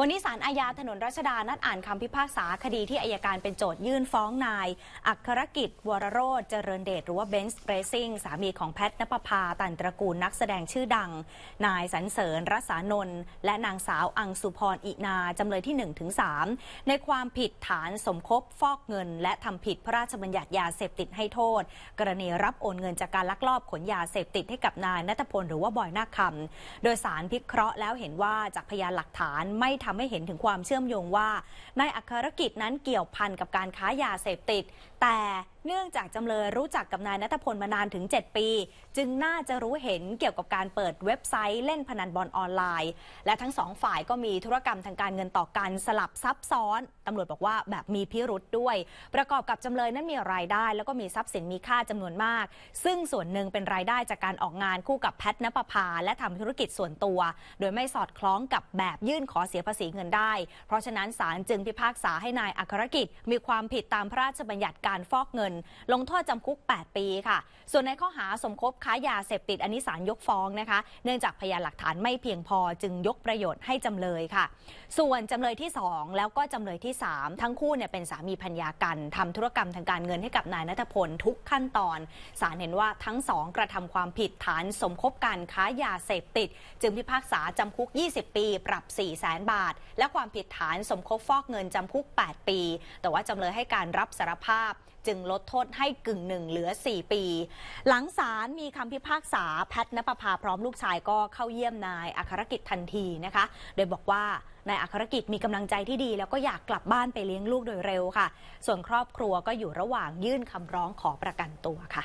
วันนี้ศาลอาญาถนนรัชดานัดอ่านคำพิพากษาคดีที่อายการเป็นโจทยื่นฟ้องนาย อัครกิจวรโรธเจริญเดช หรือว่าเบนซ์เบรซิ่งสามีของแพทย์นภพาตันตระกูลนักแสดงชื่อดัง นายสรรเสริญรัศานนท์และนางสาวอังสุพร อินา จำเลยที่1ถึง3ในความผิดฐานสมคบฟอกเงินและทำผิดพระราชบัญญัติยาเสพติดให้โทษ กรณีรับโอนเงินจากการลักลอบขนยาเสพติดให้กับนายนัทพลหรือว่าบอยนาคคำโดยสารพิเคราะห์แล้วเห็นว่าจากพยานหลักฐานไม่ทำให้เห็นถึงความเชื่อมโยงว่า นายอัครกิจนั้นเกี่ยวพันกับการค้ายาเสพติด แต่เนื่องจากจำเลยรู้จักกับนายนัทพลมานานถึง 7 ปี จึงน่าจะรู้เห็นเกี่ยวกับการเปิดเว็บไซต์เล่นพนันบอลออนไลน์ และทั้งสองฝ่ายก็มีธุรกรรมทางการเงินต่อกันสลับซับซ้อน ตำรวจบอกว่าแบบมีพิรุษด้วย ประกอบกับจำเลยนั้นมีรายได้แล้วก็มีทรัพย์สินมีค่าจำนวนมาก ซึ่งส่วนหนึ่งเป็นรายได้จากการออกงานคู่กับแพทย์นปภาและทำธุรกิจส่วนตัว โดยไม่สอดคล้องกับแบบยื่นขอเสียภาษีเงินได้ เพราะฉะนั้นศาลจึงพิพากษาให้นายอัครกิจมีความผิดตามพระราชบัญญัติการฟอกเงินนลงโทษจำคุก 8 ปีค่ะ ส่วนในข้อหาสมคบค้ายาเสพติดอันนี้ศาลยกฟ้องนะคะ เนื่องจากพยานหลักฐานไม่เพียงพอ จึงยกประโยชน์ให้จำเลยค่ะ ส่วนจำเลยที่ 2 แล้วก็จำเลยที่ 3 ทั้งคู่เนี่ยเป็นสามีภรรยากันทำธุรกรรมทางการเงินให้กับนายนัทพลทุกขั้นตอนศาลเห็นว่าทั้งสองกระทำความผิดฐานสมคบการค้ายาเสพติด จึงพิพากษาจำคุก 20 ปี ปรับ 4 0 0แสนบาท และความผิดฐานสมคบฟอกเงินจำคุก 8 ปี แต่ว่าจำเลยให้การรับสารภาพจึงลดโทษให้กึ่งหนึ่งเหลือ 4 ปี หลังศาลมีคำพิพากษาแพทย์นปพาพร้อมลูกชายก็เข้าเยี่ยมนายอัครกิจทันทีนะคะ โดยบอกว่านายอัครกิจมีกำลังใจที่ดีแล้วก็อยากกลับบ้านไปเลี้ยงลูกโดยเร็วค่ะ ส่วนครอบครัวก็อยู่ระหว่างยื่นคำร้องขอประกันตัวค่ะ